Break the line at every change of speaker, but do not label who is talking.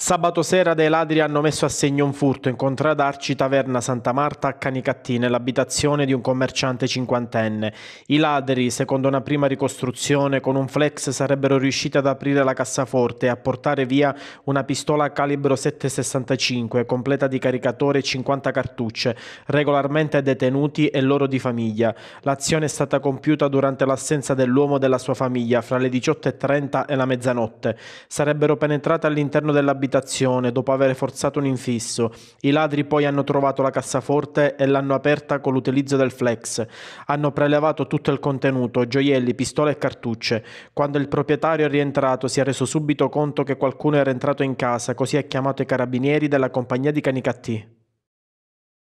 Sabato sera dei ladri hanno messo a segno un furto in contradarci Taverna Santa Marta a Canicattì nell'abitazione di un commerciante cinquantenne. I ladri, secondo una prima ricostruzione, con un flex sarebbero riusciti ad aprire la cassaforte e a portare via una pistola calibro 7,65 completa di caricatore e 50 cartucce, regolarmente detenuti e loro di famiglia. L'azione è stata compiuta durante l'assenza dell'uomo e della sua famiglia fra le 18.30 e la mezzanotte. Sarebbero penetrate all'interno dell'abitazione abitazione dopo aver forzato un infisso. I ladri poi hanno trovato la cassaforte e l'hanno aperta con l'utilizzo del flex. Hanno prelevato tutto il contenuto, gioielli, pistole e cartucce. Quando il proprietario è rientrato si è reso subito conto che qualcuno era entrato in casa, così ha chiamato i carabinieri della compagnia di Canicattì.